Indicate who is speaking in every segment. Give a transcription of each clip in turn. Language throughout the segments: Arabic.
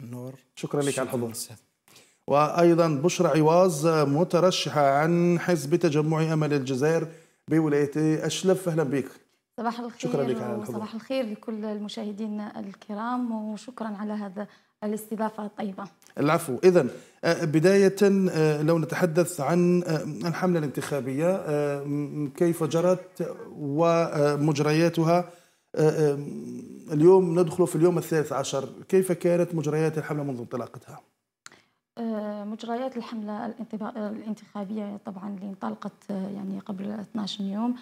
Speaker 1: النور شكرا لك على الحضور وايضا بشرى عواز مترشحه عن حزب تجمع امل الجزائر بولايه اشلف اهلا بك
Speaker 2: صباح الخير شكرا لك على الحضور صباح الخير لكل المشاهدين الكرام وشكرا على هذا الاستضافه الطيبه
Speaker 1: العفو اذا آه، بدايه آه، لو نتحدث عن آه، الحمله الانتخابيه كيف جرت ومجرياتها آه، اليوم ندخل في اليوم الثالث عشر كيف كانت مجريات الحملة منذ انطلاقتها؟
Speaker 2: آه، مجريات الحملة الانتخابية طبعا اللي انطلقت آه، يعني قبل 12 يوم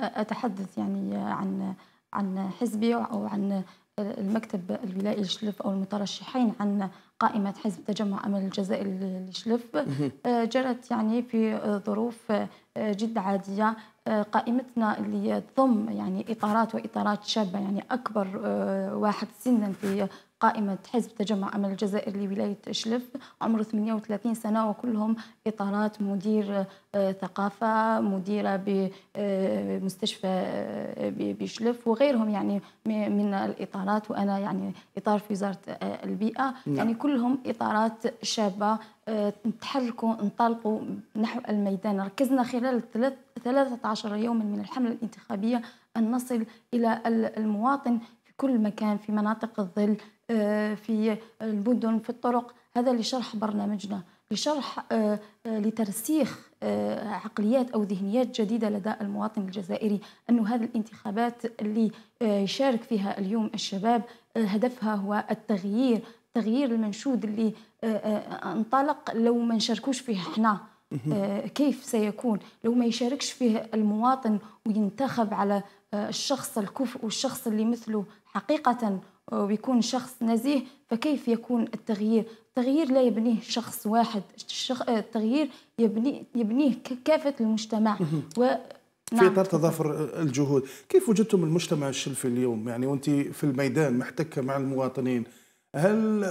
Speaker 2: أتحدث يعني عن عن حزبي أو عن المكتب الولائي لشلف أو المترشحين عن قائمة حزب تجمع أمل الجزائر لشلف جرت يعني في ظروف جد عادية قائمتنا اللي تضم يعني اطارات واطارات شابه يعني اكبر آه، واحد سنا في قائمة حزب تجمع أمل الجزائر لولاية شلف عمره 38 سنة وكلهم إطارات مدير آه، ثقافة مديرة بمستشفى آه، آه، بشلف وغيرهم يعني من الإطارات وأنا يعني إطار في وزارة البيئة نعم. يعني كلهم إطارات شابة تحركوا انطلقوا نحو الميدان ركزنا خلال 13 يوما من الحملة الانتخابية أن نصل إلى المواطن في كل مكان في مناطق الظل آه، في المدن في الطرق هذا لشرح برنامجنا لشرح آه، آه، لترسيخ عقليات أو ذهنيات جديدة لدى المواطن الجزائري أن هذه الانتخابات اللي يشارك فيها اليوم الشباب هدفها هو التغيير تغيير المنشود اللي انطلق لو ما نشاركوش فيه احنا كيف سيكون لو ما يشاركش فيه المواطن وينتخب على الشخص الكفء والشخص اللي مثله حقيقة ويكون شخص نزيه فكيف يكون التغيير التغيير لا يبنيه شخص واحد التغيير يبني يبنيه كافة المجتمع و
Speaker 1: في نعم، اطار تضافر الجهود كيف وجدتم المجتمع الشلفي اليوم يعني وانت في الميدان محتكه مع المواطنين هل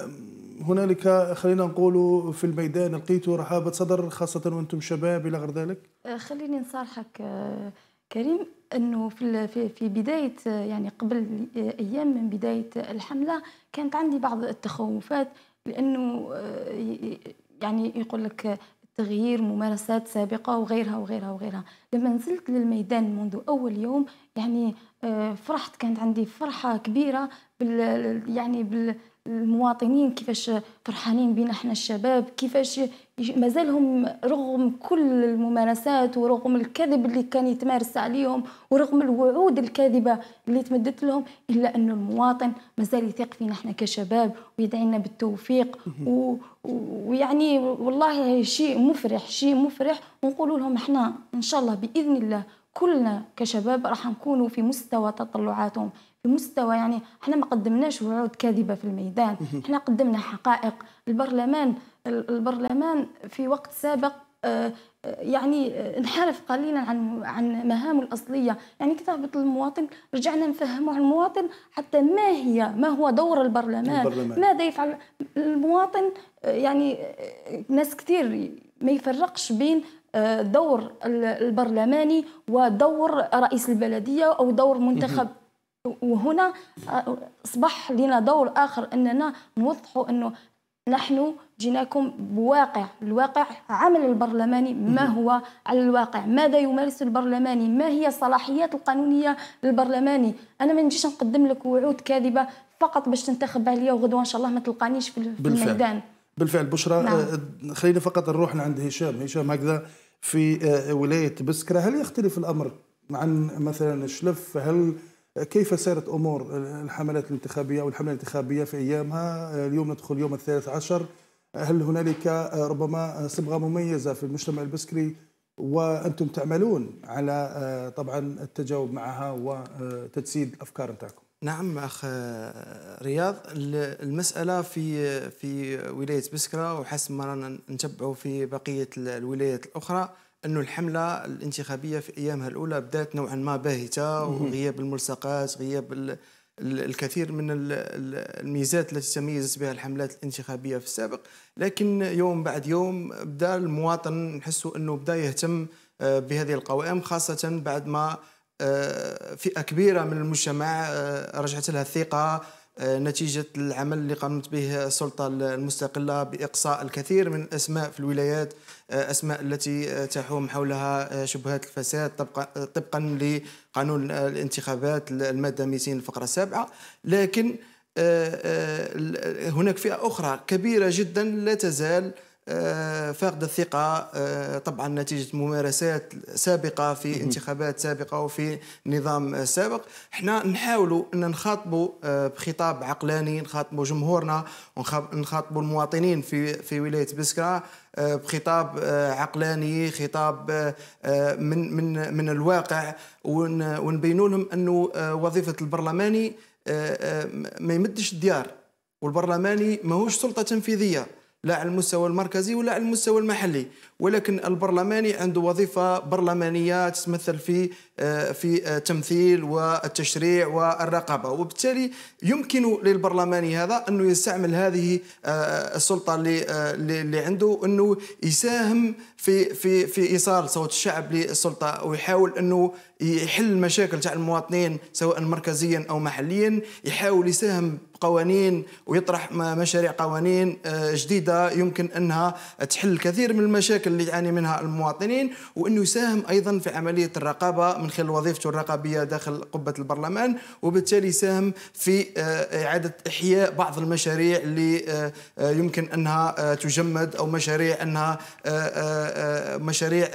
Speaker 1: هنالك خلينا نقول في الميدان لقيتوا رحابه صدر خاصه وانتم شباب الى غير ذلك
Speaker 2: آه، خليني نصارحك آه، كريم انه في في بدايه يعني قبل ايام من بدايه الحمله كانت عندي بعض التخوفات لانه آه، يعني يقول لك تغيير ممارسات سابقة وغيرها وغيرها وغيرها لما نزلت للميدان منذ أول يوم يعني آه، فرحت كانت عندي فرحه كبيره بال يعني بالمواطنين كيفاش فرحانين بينا احنا الشباب كيفاش مازالهم رغم كل الممارسات ورغم الكذب اللي كان يتمارس عليهم ورغم الوعود الكاذبه اللي تمدت لهم الا انه المواطن مازال يثق فينا احنا كشباب ويدعي لنا بالتوفيق و... ويعني والله شيء مفرح شيء مفرح ونقول لهم احنا ان شاء الله باذن الله كلنا كشباب راح نكونوا في مستوى تطلعاتهم في مستوى يعني احنا ما قدمناش وعود كاذبه في الميدان احنا قدمنا حقائق البرلمان البرلمان في وقت سابق آه، آه، يعني آه، انحرف قليلا عن عن مهامه الاصليه يعني كتابه المواطن رجعنا نفهموا على المواطن حتى ما هي ما هو دور البرلمان, البرلمان. ماذا يفعل المواطن يعني ناس كثير ما يفرقش بين آه، دور البرلماني ودور رئيس البلديه او دور منتخب وهنا آه، اصبح لنا دور اخر اننا نوضحوا انه نحن جيناكم بواقع الواقع عمل البرلماني ما هو على الواقع ماذا يمارس البرلماني ما هي الصلاحيات القانونيه للبرلماني انا ما نجيش نقدم لك وعود كاذبه فقط باش تنتخب عليا وغدوه ان شاء الله ما تلقانيش في بالفعل. الميدان
Speaker 1: بالفعل بشرى نعم. آه، خلينا فقط نروح عند هشام هشام هكذا في آه، ولاية بسكرة هل يختلف الأمر عن مثلا الشلف هل كيف سارت أمور الحملات الانتخابية والحملة الانتخابية في أيامها آه، اليوم ندخل يوم الثالث عشر هل هنالك ربما صبغة مميزة في المجتمع البسكري وأنتم تعملون على طبعا التجاوب معها وتجسيد الأفكار نتاعكم
Speaker 3: نعم اخ رياض المساله في في ولايه بسكره وحسب ما رانا نتبعوا في بقيه الولايات الاخرى انه الحمله الانتخابيه في ايامها الاولى بدات نوعا ما باهته وغياب الملصقات غياب الكثير من الميزات التي تميزت بها الحملات الانتخابيه في السابق لكن يوم بعد يوم بدا المواطن نحسوا انه بدا يهتم آه، بهذه القوائم خاصه بعد ما آه، فئه كبيره من المجتمع آه، رجعت لها الثقه آه، نتيجة العمل اللي قامت به السلطة المستقلة بإقصاء الكثير من الأسماء في الولايات أسماء التي تحوم حولها شبهات الفساد طبقا لقانون الانتخابات المادة 200 الفقرة السابعة لكن هناك فئة أخرى كبيرة جدا لا تزال آه، فاقد الثقة آه، طبعا نتيجة ممارسات سابقة في انتخابات سابقة وفي نظام سابق احنا نحاولوا أن نخاطبوا آه، بخطاب عقلاني نخاطبوا جمهورنا ونخاطبوا المواطنين في, في ولاية بسكرة بخطاب عقلاني خطاب من, من, من الواقع ونبينوا لهم أنه وظيفة البرلماني ما يمدش الديار والبرلماني ماهوش سلطة تنفيذية لا على المستوى المركزي ولا على المستوى المحلي ولكن البرلماني عنده وظيفة برلمانية تتمثل في آه، في التمثيل آه، والتشريع والرقابة وبالتالي يمكن للبرلماني هذا أنه يستعمل هذه آه، السلطة اللي عنده أنه يساهم في في في ايصال صوت الشعب للسلطه ويحاول انه يحل المشاكل تاع المواطنين سواء مركزيا او محليا يحاول يساهم قوانين ويطرح مشاريع قوانين آه، جديده يمكن انها تحل الكثير من المشاكل اللي يعاني منها المواطنين وانه يساهم ايضا في عمليه الرقابه من خلال وظيفته الرقابيه داخل قبه البرلمان وبالتالي يساهم في آه، اعاده احياء بعض المشاريع اللي آه، يمكن انها تجمد او مشاريع انها مشاريع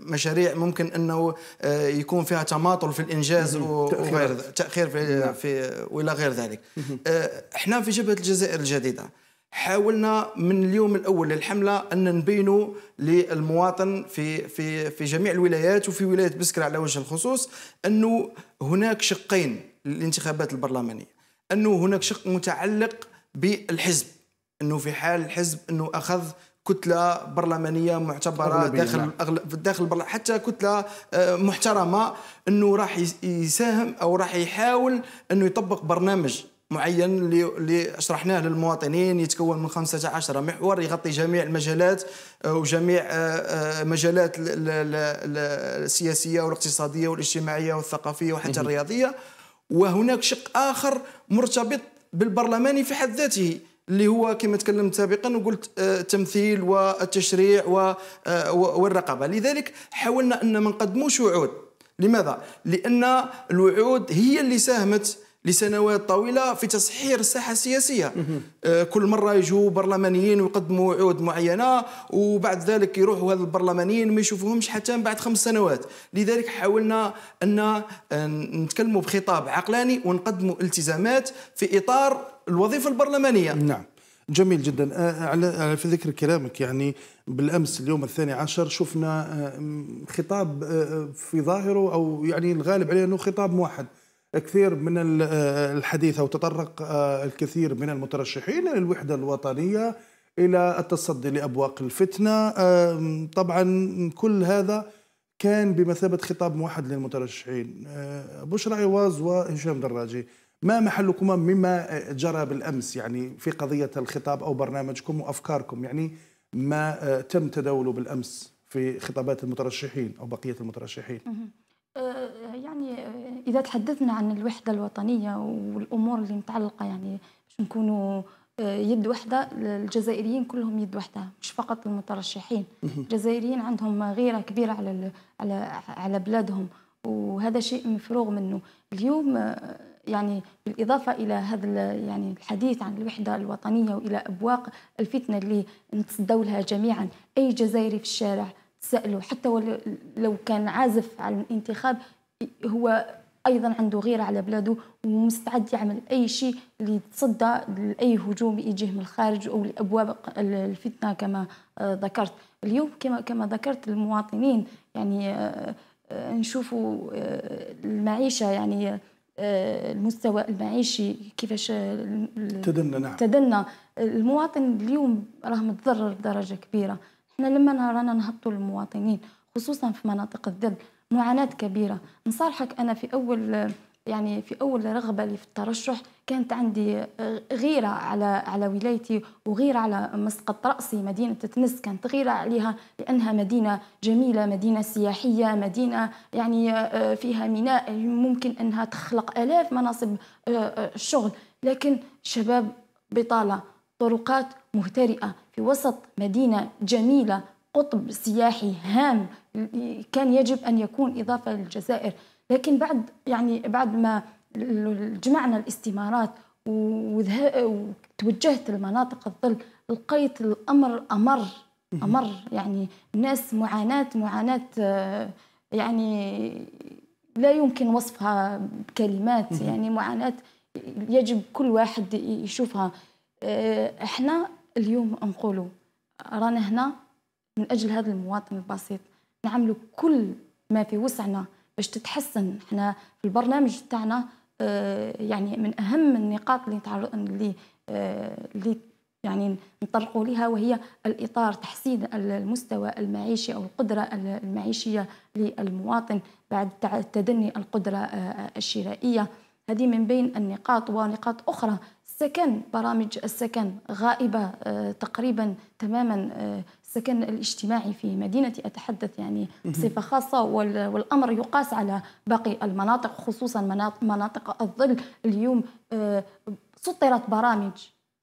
Speaker 3: مشاريع ممكن انه آه، يكون فيها تماطل في الانجاز وغير تاخير في نعم. في والى غير ذلك آه، احنا في جبهه الجزائر الجديده حاولنا من اليوم الاول للحمله ان نبينوا للمواطن في في في جميع الولايات وفي ولايه بسكرة على وجه الخصوص انه هناك شقين للانتخابات البرلمانيه انه هناك شق متعلق بالحزب انه في حال الحزب انه اخذ كتله برلمانيه معتبره داخل في نعم. داخل حتى كتله آه، محترمه انه راح يساهم او راح يحاول انه يطبق برنامج معين اللي شرحناه للمواطنين يتكون من 15 محور يغطي جميع المجالات آه، وجميع آه، مجالات السياسيه والاقتصاديه والاجتماعيه والثقافيه وحتى الرياضيه وهناك شق اخر مرتبط بالبرلماني في حد ذاته اللي هو كما تكلمت سابقا وقلت آه، التمثيل والتشريع آه، والرقابه لذلك حاولنا ان ما نقدموش وعود لماذا لان الوعود هي اللي ساهمت لسنوات طويله في تصحير الساحه السياسيه آه، كل مره يجوا برلمانيين ويقدموا وعود معينه وبعد ذلك يروحوا هذ البرلمانيين ما يشوفوهمش حتى بعد خمس سنوات لذلك حاولنا ان نتكلموا بخطاب عقلاني ونقدموا التزامات في اطار الوظيفه البرلمانيه نعم جميل جدا أه، أه، على في ذكر كلامك يعني
Speaker 1: بالامس اليوم الثاني عشر شفنا أه، خطاب في ظاهره او يعني الغالب عليه انه خطاب موحد كثير من الحديث او تطرق الكثير من المترشحين للوحده الوطنيه الى التصدي لابواق الفتنه طبعا كل هذا كان بمثابه خطاب موحد للمترشحين بشرى عواز وهشام دراجي ما محلكما مما جرى بالأمس يعني في قضية الخطاب أو برنامجكم وأفكاركم يعني ما آه، تم تداوله بالأمس في خطابات المترشحين أو بقية المترشحين
Speaker 2: آه، يعني آه، إذا تحدثنا عن الوحدة الوطنية والأمور اللي متعلقة يعني باش نكونوا يد واحدة الجزائريين كلهم يد واحدة مش فقط المترشحين الجزائريين عندهم غيرة كبيرة على على على بلادهم وهذا شيء مفروغ منه اليوم يعني بالإضافة إلى هذا يعني الحديث عن الوحدة الوطنية وإلى أبواق الفتنة اللي نتصدوا لها جميعا أي جزائري في الشارع تسأله حتى ولو لو كان عازف على الانتخاب هو أيضا عنده غيرة على بلاده ومستعد يعمل أي شيء ليتصدى لأي هجوم يجيه من الخارج أو لأبواب الفتنة كما آه، ذكرت اليوم كما, كما ذكرت المواطنين يعني آه، آه، نشوفوا المعيشة يعني آه، المستوى المعيشي كيفاش تدنى نعم تدنى المواطن اليوم راه متضرر بدرجه كبيره احنا لما رانا نهبطوا المواطنين خصوصا في مناطق الذل معاناه كبيره نصارحك انا في اول يعني في اول رغبه لي في الترشح كانت عندي غيره على على ولايتي وغيره على مسقط راسي مدينه تنس كانت غيره عليها لانها مدينه جميله مدينه سياحيه مدينه يعني آه، فيها ميناء ممكن انها تخلق الاف مناصب الشغل آه، آه، لكن شباب بطاله طرقات مهترئه في وسط مدينه جميله قطب سياحي هام كان يجب ان يكون اضافه للجزائر لكن بعد يعني بعد ما جمعنا الاستمارات وتوجهت لمناطق الظل لقيت الامر امر امر يعني الناس معاناه معاناه آه، يعني لا يمكن وصفها بكلمات يعني معاناه يجب كل واحد يشوفها آه، احنا اليوم نقولوا رانا هنا من اجل هذا المواطن البسيط نعملوا كل ما في وسعنا باش تتحسن احنا في البرنامج تاعنا آه، يعني من اهم النقاط اللي اللي آه، اللي يعني نطرقوا لها وهي الاطار تحسين المستوى المعيشي او القدره المعيشيه للمواطن بعد تدني القدره آه، الشرائيه هذه من بين النقاط ونقاط اخرى السكن برامج السكن غائبة آه، تقريبا تماما آه، السكن الاجتماعي في مدينتي أتحدث يعني بصفة خاصة والأمر يقاس على باقي المناطق خصوصا مناطق الظل اليوم آه، سطرت برامج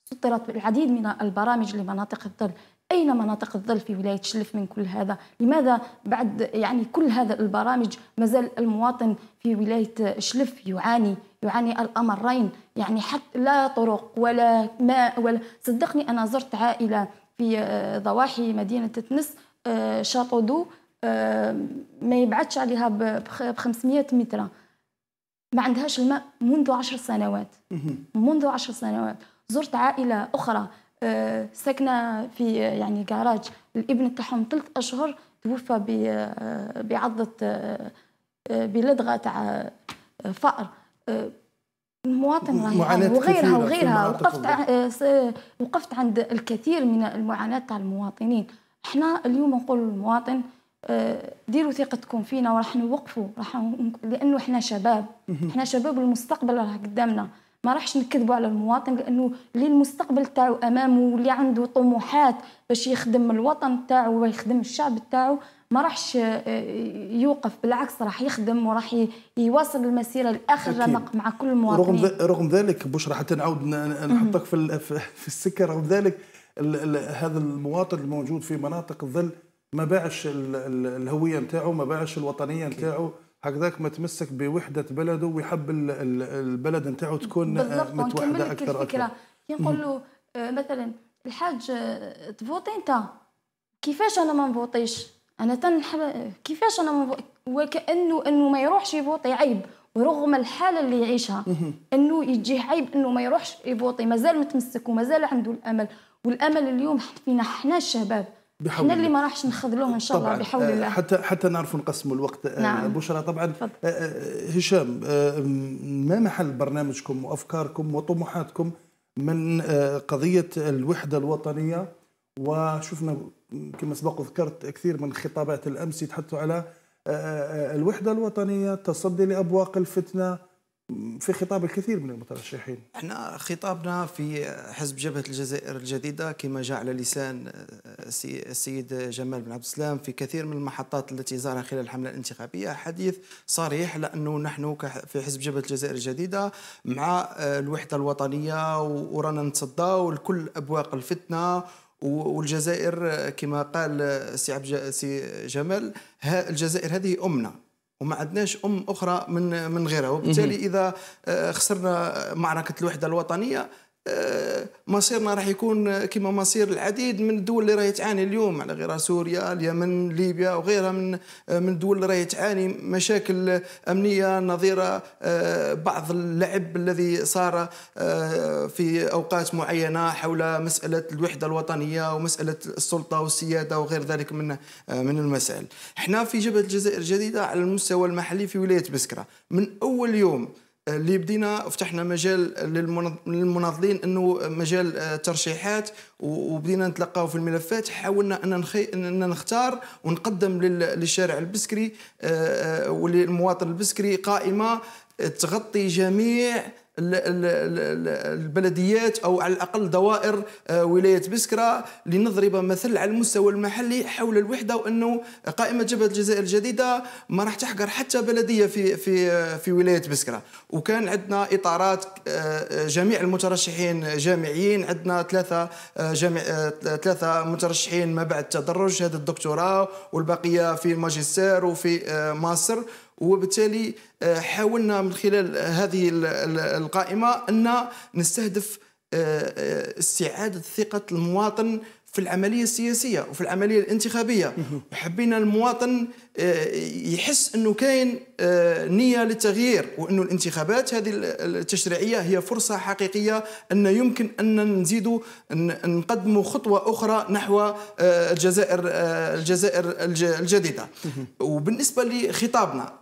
Speaker 2: سطرت العديد من البرامج لمناطق الظل أين مناطق الظل في ولاية شلف من كل هذا؟ لماذا بعد يعني كل هذا البرامج مازال المواطن في ولاية شلف يعاني يعاني الأمرين يعني حتى لا طرق ولا ماء ولا صدقني أنا زرت عائلة في آه، ضواحي مدينة تنس آه، شاطو دو آه، ما يبعدش عليها ب 500 متر ما عندهاش الماء منذ عشر سنوات منذ عشر سنوات زرت عائلة أخرى آه، ساكنه في آه، يعني جراج الابن تاعهم ثلاث اشهر توفى آه، بعضه بلدغه تاع فقر المواطن راهي وغيرها وغيرها وقفت وقفت عند الكثير من المعاناه تاع المواطنين احنا اليوم نقول للمواطن ديروا ثقتكم فينا وراح نوقفوا راح لانه احنا شباب احنا شباب المستقبل راه قدامنا ما راحش نكذبوا على المواطن لانه اللي المستقبل تاعو امامه واللي عنده طموحات باش يخدم الوطن تاعو ويخدم الشعب تاعو ما راحش آه، آه، يوقف بالعكس راح يخدم وراح يواصل المسيره لاخر رمق مع كل المواطنين رغم
Speaker 1: رغم ذلك بشرى حتى نعاود نحطك في في السكه رغم ذلك هذا المواطن الموجود في مناطق الظل ما باعش الهويه نتاعو ما باعش الوطنيه نتاعو هكذاك ما تمسك بوحده بلده ويحب البلد نتاعو تكون آه، متوحده اكثر الفكره كي نقول
Speaker 2: له آه، مثلا الحاج آه، تفوتي انت كيفاش انا ما نفوطيش انا تنحب كيفاش انا ما وكانه انه ما يروحش يفوطي عيب ورغم الحاله اللي يعيشها انه يجيه عيب انه ما يروحش يفوطي مازال متمسك ومازال عنده الامل والامل اليوم فينا حنا الشباب بحول احنا اللي ما راحش نخذلوه ان شاء الله بحول الله آه، حتى
Speaker 1: حتى نعرفوا نقسموا الوقت آه، نعم. بشرى طبعا فضل. آه، هشام ما محل برنامجكم وافكاركم وطموحاتكم من قضيه الوحده الوطنيه وشفنا كما سبق وذكرت كثير من خطابات الامس يتحدثوا على الوحده الوطنيه التصدي لابواق الفتنه في خطاب الكثير من المترشحين
Speaker 3: احنا خطابنا في حزب جبهه الجزائر الجديده كما جاء على لسان آه، السيد جمال بن عبد السلام في كثير من المحطات التي زارها خلال الحمله الانتخابيه حديث صريح لانه نحن في حزب جبهه الجزائر الجديده مع آه، الوحده الوطنيه ورانا نتصداو لكل ابواق الفتنه والجزائر آه، كما قال سي جمال الجزائر هذه امنا وما عندناش ام اخرى من من غيرها وبالتالي اذا آه، خسرنا معركه الوحده الوطنيه آه، مصيرنا راح يكون كما مصير العديد من الدول اللي راهي تعاني اليوم على غير سوريا، اليمن، ليبيا وغيرها من آه، من الدول اللي راهي تعاني مشاكل امنيه نظيره آه، بعض اللعب الذي صار في اوقات معينه حول مساله الوحده الوطنيه ومساله السلطه والسياده وغير ذلك من من المسائل. احنا في جبهه الجزائر الجديده على المستوى المحلي في ولايه بسكره من اول يوم اللي بدينا فتحنا مجال للمناضلين انه مجال آه، ترشيحات وبدينا نتلقاو في الملفات حاولنا ان نخي... ان نختار ونقدم للشارع البسكري آه، آه، وللمواطن البسكري قائمه تغطي جميع البلديات او على الاقل دوائر آه، ولايه بسكره لنضرب مثل على المستوى المحلي حول الوحده وانه قائمه جبهه الجزائر الجديده ما راح تحقر حتى بلديه في في آه، في ولايه بسكره وكان عندنا اطارات آه، جميع المترشحين جامعيين عندنا ثلاثه جامع ثلاثه مترشحين ما بعد التدرج هذا الدكتوراه والبقيه في الماجستير وفي ماستر وبالتالي آه، حاولنا من خلال هذه القائمه ان نستهدف آه، آه، استعاده ثقه المواطن في العملية السياسية وفي العملية الانتخابية وحبينا المواطن يحس أنه كاين نية للتغيير وأنه الانتخابات هذه التشريعية هي فرصة حقيقية أن يمكن أن نزيدوا نقدموا خطوة أخرى نحو الجزائر الجزائر الجديدة وبالنسبة لخطابنا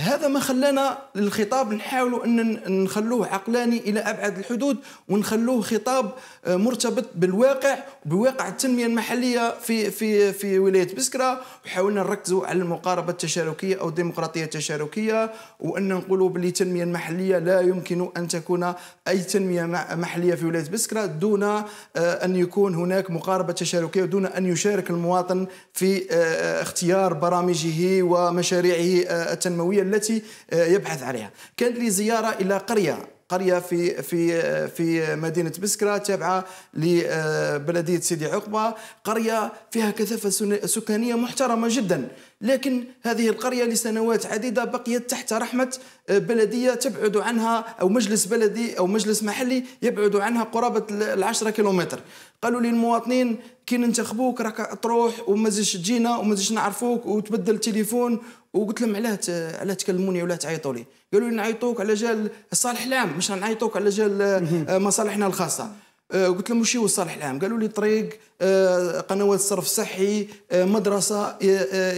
Speaker 3: هذا ما خلانا للخطاب نحاولوا ان نخلوه عقلاني الى ابعد الحدود ونخلوه خطاب آه، مرتبط بالواقع بواقع التنميه المحليه في في في ولايه بسكره وحاولنا نركزوا على المقاربه التشاركيه او الديمقراطيه التشاركيه وان نقولوا باللي التنميه المحليه لا يمكن ان تكون اي تنميه محليه في ولايه بسكره دون آه، ان يكون هناك مقاربه تشاركيه ودون ان يشارك المواطن في آه، اختيار برامجه ومشاريعه التنمويه التي آه، يبحث عليها كانت لي زيارة إلى قرية قريه في في آه، في مدينه بسكره تابعه لبلديه آه، سيدي عقبه قريه فيها كثافه سكانيه محترمه جدا لكن هذه القريه لسنوات عديده بقيت تحت رحمه بلديه تبعد عنها او مجلس بلدي او مجلس محلي يبعد عنها قرابه العشرة كيلومتر قالوا لي المواطنين كي ننتخبوك راك تروح وما تجينا وما نعرفوك وتبدل التليفون وقلت لهم علاه علاه تكلموني ولا تعيطوا لي قالوا لي نعيطوك على جال صالح العام مش نعيطوك على جال آه، مصالحنا الخاصه آه، قلت لهم وشي هو الصالح العام قالوا لي طريق آه، قنوات صرف صحي مدرسه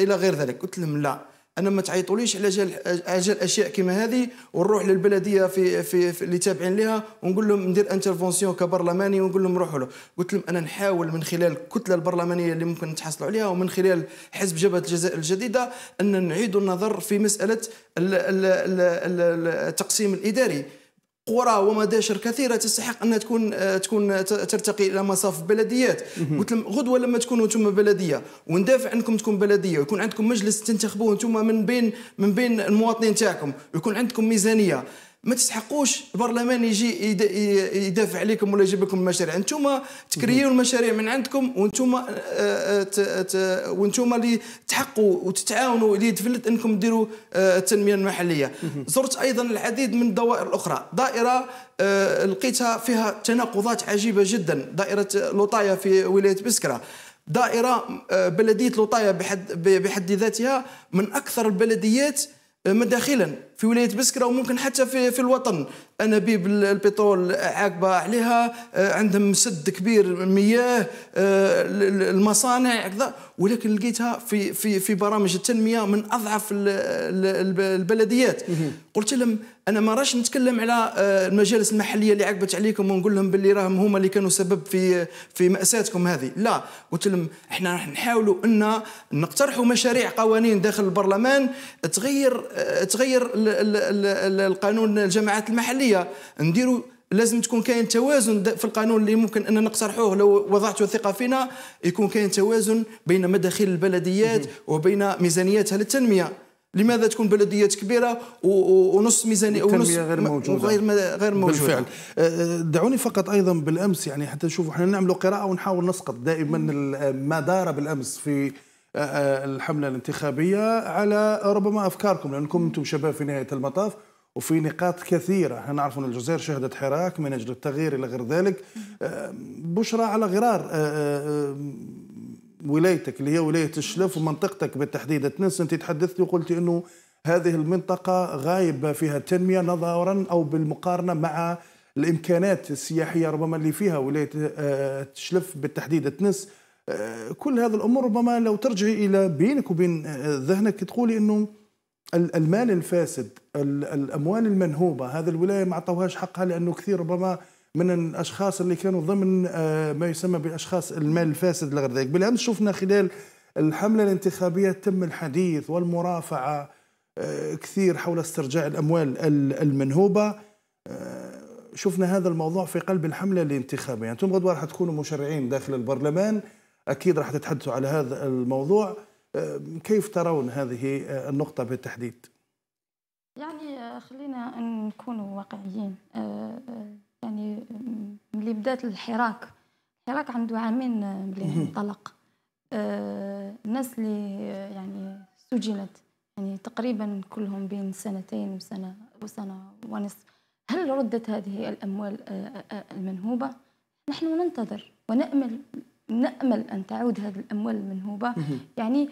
Speaker 3: الى غير ذلك قلت لهم لا انا ما تعيطوليش على جال اجل اشياء كما هذه ونروح للبلديه في في, في اللي تابعين لها ونقول لهم ندير انترفونسيون كبرلماني ونقول لهم روحوا له قلت لهم انا نحاول من خلال الكتله البرلمانيه اللي ممكن نتحصلوا عليها ومن خلال حزب جبهه الجزائر الجديده ان نعيدوا النظر في مساله التقسيم الاداري قرى ومداشر كثيره تستحق انها تكون آه، تكون آه، ترتقي الى مصاف بلديات قلت لهم غدوه لما تكونوا انتم بلديه وندافع انكم تكون بلديه ويكون عندكم مجلس تنتخبوه انتم من بين من بين المواطنين تاعكم ويكون عندكم ميزانيه ما تستحقوش البرلمان يجي يدافع عليكم ولا يجيب لكم المشاريع انتم تكريوا المشاريع من عندكم وانتم آه، آه، وانتم اللي تحقوا وتتعاونوا اللي تفلت انكم ديروا آه، التنميه المحليه زرت ايضا العديد من الدوائر الاخرى دائره لقيتها فيها تناقضات عجيبه جدا دائره لوطايا في ولايه بسكره دائره بلديه لوطايا بحد بحد ذاتها من اكثر البلديات مداخلا في ولايه بسكره وممكن حتى في في الوطن انابيب البترول عاقبه عليها آه، عندهم سد كبير مياه آه، المصانع كذا ولكن لقيتها في في في برامج التنميه من اضعف البلديات قلت لهم انا ما راش نتكلم على آه، المجالس المحليه اللي عقبت عليكم ونقول لهم باللي راهم هما اللي كانوا سبب في في ماساتكم هذه لا قلت لهم احنا راح نحاولوا ان نقترحوا مشاريع قوانين داخل البرلمان تغير تغير القانون الجماعات المحليه نديروا لازم تكون كاين توازن في القانون اللي ممكن ان نقترحوه لو وضعتوا الثقه فينا يكون كاين توازن بين مداخيل البلديات وبين ميزانياتها للتنميه لماذا تكون بلديات كبيره ونص ميزانيه ونص غير موجوده غير غير موجوده بالفعل أه، دعوني فقط ايضا
Speaker 1: بالامس يعني حتى نشوفوا احنا نعملوا قراءه ونحاول نسقط دائما ما دار بالامس في آه، آه، الحملة الانتخابية على ربما أفكاركم لأنكم أنتم شباب في نهاية المطاف وفي نقاط كثيرة احنا نعرف أن الجزائر شهدت حراك من أجل التغيير إلى غير ذلك آه، بشرى على غرار ولايتك اللي هي ولاية الشلف ومنطقتك بالتحديد تنس أنت تحدثت وقلت أنه هذه المنطقة غايبة فيها التنمية نظرا أو بالمقارنة مع الإمكانات السياحية ربما اللي فيها ولاية الشلف بالتحديد تنس آه، كل هذه الامور ربما لو ترجعي الى بينك وبين آه، ذهنك تقولي انه المال الفاسد الاموال المنهوبه هذه الولايه ما عطوهاش حقها لانه كثير ربما من الاشخاص اللي كانوا ضمن آه، ما يسمى باشخاص المال الفاسد لغير ذلك بالامس شفنا خلال الحمله الانتخابيه تم الحديث والمرافعه كثير حول استرجاع الاموال المنهوبه شفنا هذا الموضوع في قلب الحمله الانتخابيه انتم غدوه راح تكونوا مشرعين داخل البرلمان أكيد راح تتحدثوا على هذا الموضوع كيف ترون هذه أه، النقطة بالتحديد؟
Speaker 2: يعني أه، خلينا نكونوا واقعيين أه، يعني ملي بدات الحراك الحراك عنده عامين ملي انطلق الناس اللي يعني سجنت يعني تقريبا كلهم بين سنتين وسنة وسنة ونصف هل ردت هذه الأموال المنهوبة؟ نحن ننتظر ونأمل نأمل أن تعود هذه الأموال المنهوبة يعني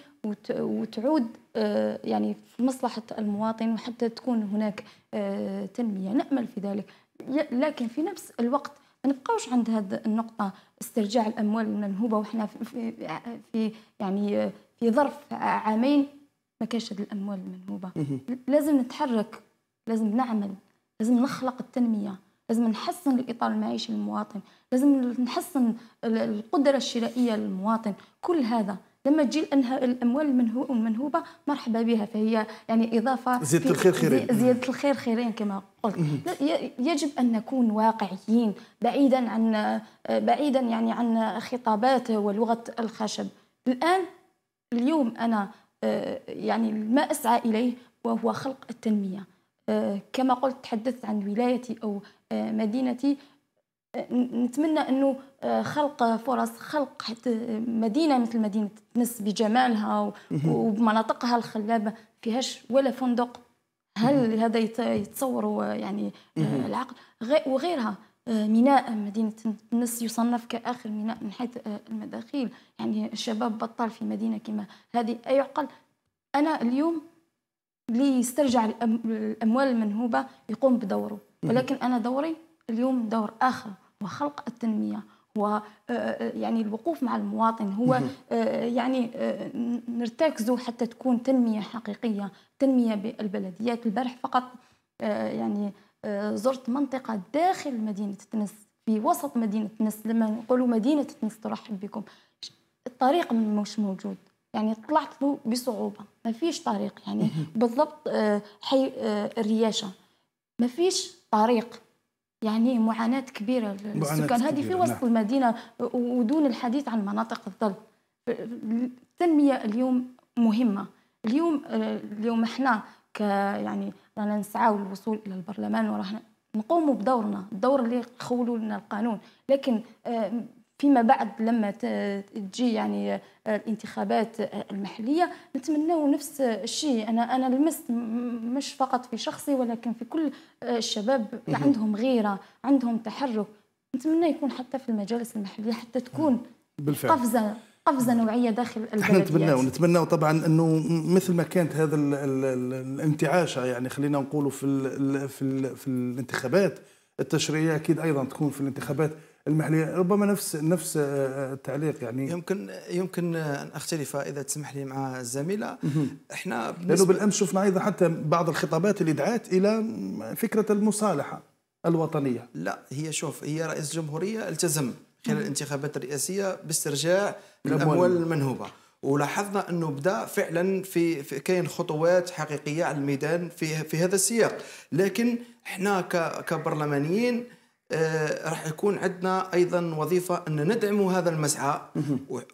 Speaker 2: وتعود آه، يعني في مصلحة المواطن وحتى تكون هناك آه، تنمية نأمل في ذلك لكن في نفس الوقت ما نبقاوش عند هذه النقطة استرجاع الأموال المنهوبة وإحنا في, يعني في ظرف عامين ما كانش هذه الأموال المنهوبة لازم نتحرك لازم نعمل لازم نخلق التنمية لازم نحسن الإطار المعيشي للمواطن لازم نحسن القدرة الشرائية للمواطن كل هذا لما تجي الاموال المنهوبه مرحبا بها فهي يعني اضافه زياده الخير خيرين زياده الخير خيرين كما قلت يجب ان نكون واقعيين بعيدا عن بعيدا يعني عن خطابات ولغه الخشب الان اليوم انا آه، يعني ما اسعى اليه وهو خلق التنميه آه، كما قلت تحدثت عن ولايتي أو آه، مدينتي آه، نتمنى انه خلق فرص خلق حتى مدينه مثل مدينه تنس بجمالها وبمناطقها الخلابه فيهاش ولا فندق هل هذا يتصور يعني العقل وغيرها ميناء مدينه تنس يصنف كاخر ميناء من حيث المداخيل يعني الشباب بطل في مدينه كما هذه عقل انا اليوم اللي يسترجع الاموال المنهوبه يقوم بدوره ولكن انا دوري اليوم دور اخر وخلق التنميه هو آه، آه، يعني الوقوف مع المواطن هو آه، يعني نرتكزوا حتى تكون تنميه حقيقيه تنميه بالبلديات البارح فقط يعني زرت منطقه داخل مدينه تنس في وسط مدينه تنس لما نقولوا مدينه تنس ترحب بكم الطريق مش موجود يعني طلعت له بصعوبه ما فيش طريق يعني بالضبط آه، حي آه، الرياشه ما فيش طريق يعني معاناه كبيره للسكان هذه في وسط نعم. المدينه ودون الحديث عن مناطق الظل التنميه اليوم مهمه اليوم آه، اليوم احنا ك يعني رانا نسعاو للوصول الى البرلمان وراح نقوموا بدورنا الدور اللي خولوا لنا القانون لكن فيما بعد لما تجي يعني آه، الانتخابات آه، المحليه نتمناو نفس الشيء انا انا لمست مش فقط في شخصي ولكن في كل آه، الشباب عندهم غيره عندهم تحرك نتمنى يكون حتى في المجالس المحليه حتى تكون
Speaker 1: بالفعل قفزه
Speaker 2: قفزه نوعيه داخل البلديات احنا نتمناو
Speaker 1: نتمناو طبعا انه مثل ما كانت هذا الانتعاشه يعني خلينا نقولوا في الـ في الـ في الانتخابات التشريعيه اكيد ايضا تكون في الانتخابات
Speaker 3: المحليه ربما نفس نفس آه، آه، التعليق يعني يمكن يمكن آه، ان اختلف اذا تسمح لي مع الزميله احنا لانه بالامس
Speaker 1: شفنا ايضا حتى بعض الخطابات اللي دعات
Speaker 3: الى فكره المصالحه الوطنيه لا هي شوف هي رئيس الجمهوريه التزم خلال الانتخابات الرئاسيه باسترجاع الاموال المنهوبه ولاحظنا انه بدا فعلا في, في كاين خطوات حقيقيه على الميدان في في هذا السياق لكن احنا كبرلمانيين آه، راح يكون عندنا ايضا وظيفه ان ندعم هذا المسعى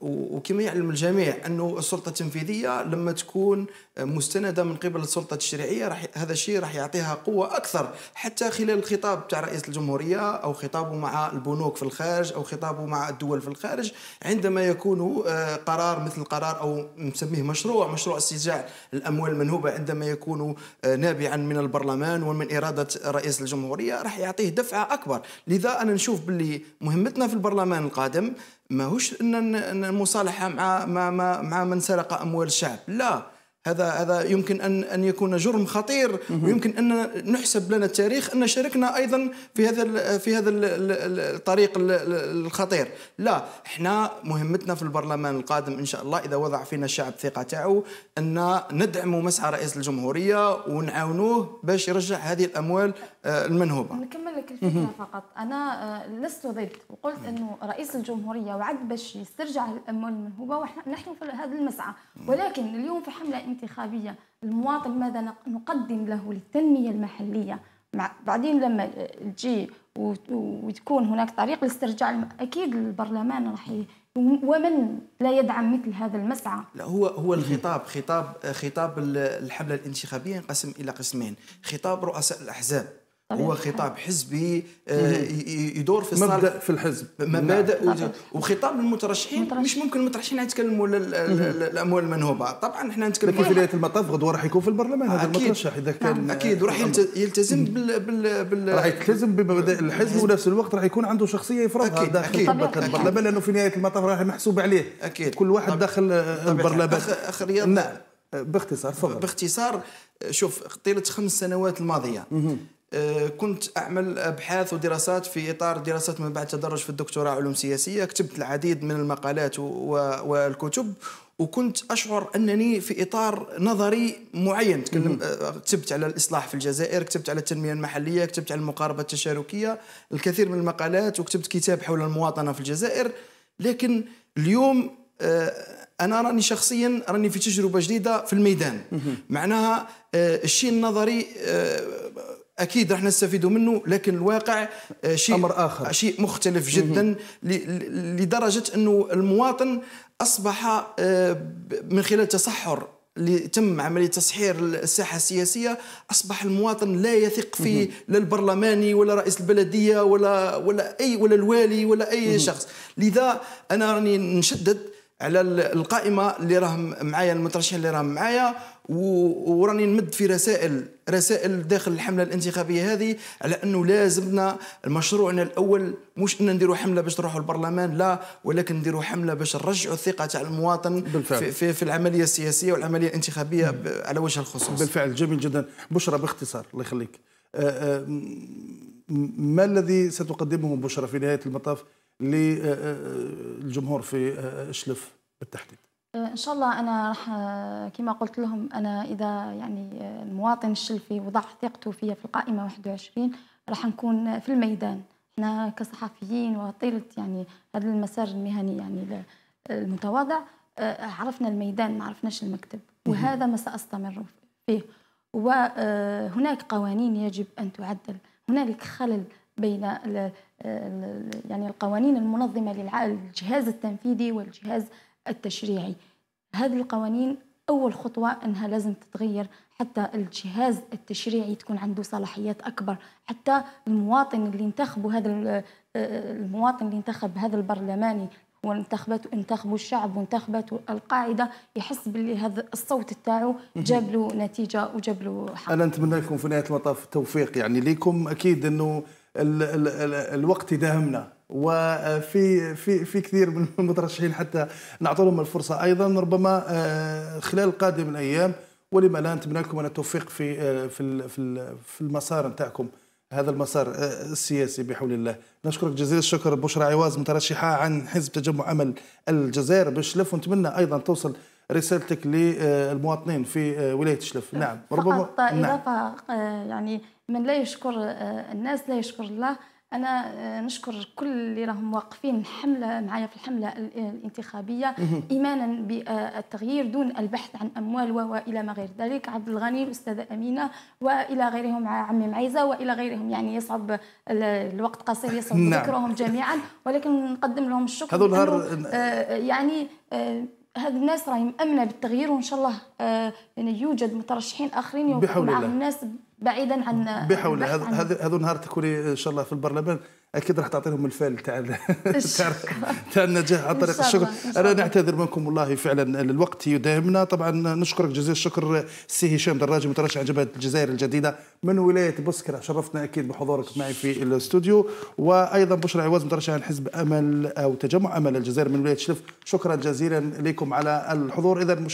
Speaker 3: وكما يعلم الجميع انه السلطه التنفيذيه لما تكون مستنده من قبل السلطه التشريعيه راح هذا الشيء راح يعطيها قوه اكثر حتى خلال الخطاب تاع رئيس الجمهوريه او خطابه مع البنوك في الخارج او خطابه مع الدول في الخارج عندما يكون آه، قرار مثل قرار او نسميه مشروع مشروع استرجاع الاموال المنهوبه عندما يكون آه، نابعا من البرلمان ومن اراده رئيس الجمهوريه راح يعطيه دفعه اكبر لذا انا نشوف باللي مهمتنا في البرلمان القادم ماهوش ان المصالحه مع مع مع من سرق اموال الشعب لا هذا هذا يمكن ان ان يكون جرم خطير ويمكن ان نحسب لنا التاريخ ان شاركنا ايضا في هذا في هذا الطريق الخطير لا احنا مهمتنا في البرلمان القادم ان شاء الله اذا وضع فينا الشعب الثقه تاعو ان ندعموا مسعى رئيس الجمهوريه ونعاونوه باش يرجع هذه الاموال آه، المنهوبه
Speaker 2: نكمل لك الفكره فقط انا آه، لست ضد وقلت انه رئيس الجمهوريه وعد باش يسترجع الاموال المنهوبه ونحن في هذا المسعى ولكن اليوم في حمله الانتخابيه المواطن ماذا نقدم له للتنمية المحلية مع بعدين لما تجي وتكون هناك طريق لاسترجاع اكيد البرلمان راح ومن لا يدعم مثل هذا المسعى
Speaker 3: لا هو هو الخطاب خطاب خطاب الحمله الانتخابيه ينقسم الى قسمين خطاب رؤساء الاحزاب هو خطاب طيب. حزبي آه، يدور في صالح مبدا في الحزب مبادئ وخطاب المترشحين مش ممكن المترشحين يتكلموا الاموال المنهوبه طبعا احنا نتكلم لكن في نهايه المطاف غدوه راح يكون في البرلمان هذا المترشح اذا كان نعم، اكيد وراح
Speaker 1: يلتزم بال, بال, بال راح يلتزم بمبادئ الحزب ونفس الوقت راح يكون عنده شخصيه يفرضها داخل البرلمان
Speaker 3: لانه في نهايه المطاف راح محسوب عليه اكيد كل واحد داخل البرلمان اخر نعم. باختصار فقط باختصار شوف طيله خمس سنوات الماضيه آه، كنت اعمل ابحاث ودراسات في اطار دراسات من بعد تدرج في الدكتوراه علوم سياسيه كتبت العديد من المقالات والكتب وكنت اشعر انني في اطار نظري معين تكلم آه، كتبت على الاصلاح في الجزائر كتبت على التنميه المحليه كتبت على المقاربه التشاركيه الكثير من المقالات وكتبت كتاب حول المواطنه في الجزائر لكن اليوم آه، انا راني شخصيا راني في تجربه جديده في الميدان معناها الشيء النظري اكيد راح نستفيدوا منه لكن الواقع آه، شيء امر اخر شيء مختلف جدا لدرجه انه المواطن اصبح آه، من خلال تصحر اللي تم عمليه تصحير الساحه السياسيه اصبح المواطن لا يثق في لا البرلماني ولا رئيس البلديه ولا ولا اي ولا الوالي ولا اي شخص لذا انا راني نشدد على القائمه اللي راهم معايا المترشحين اللي راهم معايا وراني نمد في رسائل رسائل داخل الحمله الانتخابيه هذه على انه لازمنا مشروعنا الاول مش ان نديروا حمله باش نروحوا البرلمان لا ولكن نديروا حمله باش نرجعوا الثقه تاع المواطن بالفعل. في, في, في العمليه السياسيه والعمليه الانتخابيه على وجه الخصوص بالفعل جميل جدا بشرى باختصار الله
Speaker 1: يخليك آه، آه، ما الذي ستقدمه بشرى في نهايه المطاف للجمهور في آه، شلف بالتحديد
Speaker 2: آه، ان شاء الله انا راح آه، كما قلت لهم انا اذا يعني آه، المواطن الشلفي وضع ثقته فيا في القائمه 21 راح نكون في الميدان احنا كصحفيين وطيله يعني هذا المسار المهني يعني المتواضع عرفنا الميدان ما عرفناش المكتب وهذا ما ساستمر فيه وهناك قوانين يجب ان تعدل هنالك خلل بين يعني القوانين المنظمه للجهاز التنفيذي والجهاز التشريعي هذه القوانين أول خطوة أنها لازم تتغير حتى الجهاز التشريعي تكون عنده صلاحيات أكبر حتى المواطن اللي انتخبه هذا آه، آه، المواطن اللي انتخب هذا البرلماني وانتخبت انتخبوا الشعب وانتخبت القاعده يحس باللي هذا الصوت تاعو جاب له نتيجه وجاب له
Speaker 1: حق. انا نتمنى لكم في نهايه المطاف التوفيق يعني ليكم اكيد انه الوقت يداهمنا وفي في في كثير من المترشحين حتى نعطوا لهم الفرصه ايضا ربما آه، خلال القادم الايام ولما لا نتمنى لكم ان التوفيق في آه، في في المسار نتاعكم هذا المسار آه، السياسي بحول الله نشكرك جزيل الشكر بشرى عواز مترشحه عن حزب تجمع امل الجزائر بشلف ونتمنى ايضا توصل رسالتك للمواطنين في ولايه شلف نعم ربما فقط نعم.
Speaker 2: اضافه نعم. يعني من لا يشكر الناس لا يشكر الله انا آه، نشكر كل اللي راهم واقفين حمله معايا في الحمله آه، الانتخابيه ايمانا بالتغيير آه، دون البحث عن اموال والى ما غير ذلك عبد الغني الاستاذه امينه والى غيرهم عمي معيزه والى غيرهم يعني يصعب الوقت قصير يصعب نعم. ذكرهم جميعا ولكن نقدم لهم الشكر هذو نهار يعني هاد الناس راهي مأمنة بالتغيير وإن شاء الله يعني يوجد مترشحين آخرين يوجد معهم الناس بعيدا عن بحول هذا
Speaker 1: هذا النهار تكوني ان شاء الله في البرلمان اكيد راح تعطيهم الفال تاع تاع النجاح عن طريق الشكر انا نعتذر منكم والله فعلا الوقت يداهمنا طبعا نشكرك جزيل الشكر سي هشام دراجي مترشح جبهه الجزائر الجديده من ولايه بسكره شرفتنا اكيد بحضورك معي في الاستوديو وايضا بشرى عواز مترشح حزب امل او تجمع امل الجزائر من ولايه شلف شكرا جزيلا لكم على الحضور اذا